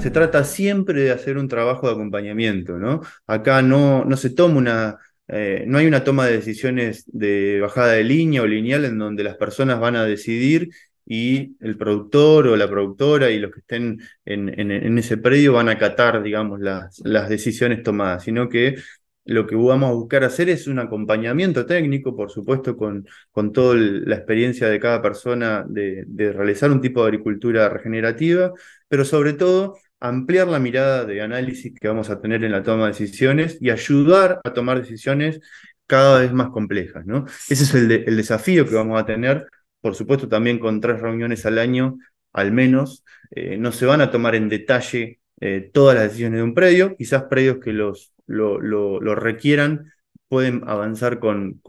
se trata siempre de hacer un trabajo de acompañamiento, ¿no? Acá no, no se toma una, eh, no hay una toma de decisiones de bajada de línea o lineal en donde las personas van a decidir y el productor o la productora y los que estén en, en, ese predio van a acatar, digamos, las, las decisiones tomadas, sino que lo que vamos a buscar hacer es un acompañamiento técnico, por supuesto, con, con toda la experiencia de cada persona de, de realizar un tipo de agricultura regenerativa, pero sobre todo ampliar la mirada de análisis que vamos a tener en la toma de decisiones y ayudar a tomar decisiones cada vez más complejas. ¿no? Ese es el, desafío que vamos a tener, por supuesto también con tres reuniones al año al menos, eh, no se van a tomar en detalle eh, todas las decisiones de un predio, quizás predios que los, lo, requieran pueden avanzar con,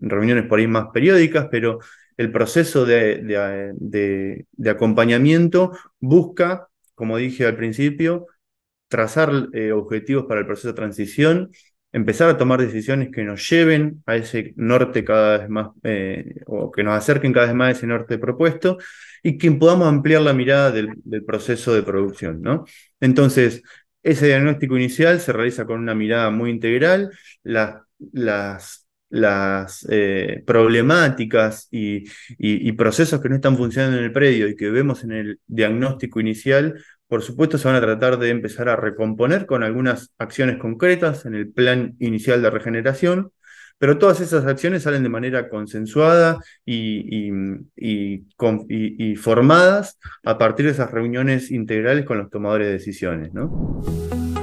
reuniones por ahí más periódicas, pero el proceso de acompañamiento busca como dije al principio, trazar eh, objetivos para el proceso de transición, empezar a tomar decisiones que nos lleven a ese norte cada vez más, eh, o que nos acerquen cada vez más a ese norte propuesto, y que podamos ampliar la mirada del, proceso de producción. ¿no? Entonces, ese diagnóstico inicial se realiza con una mirada muy integral, las las las eh, problemáticas y, procesos que no están funcionando en el predio y que vemos en el diagnóstico inicial, por supuesto se van a tratar de empezar a recomponer con algunas acciones concretas en el plan inicial de regeneración, pero todas esas acciones salen de manera consensuada y, y formadas a partir de esas reuniones integrales con los tomadores de decisiones. ¿no?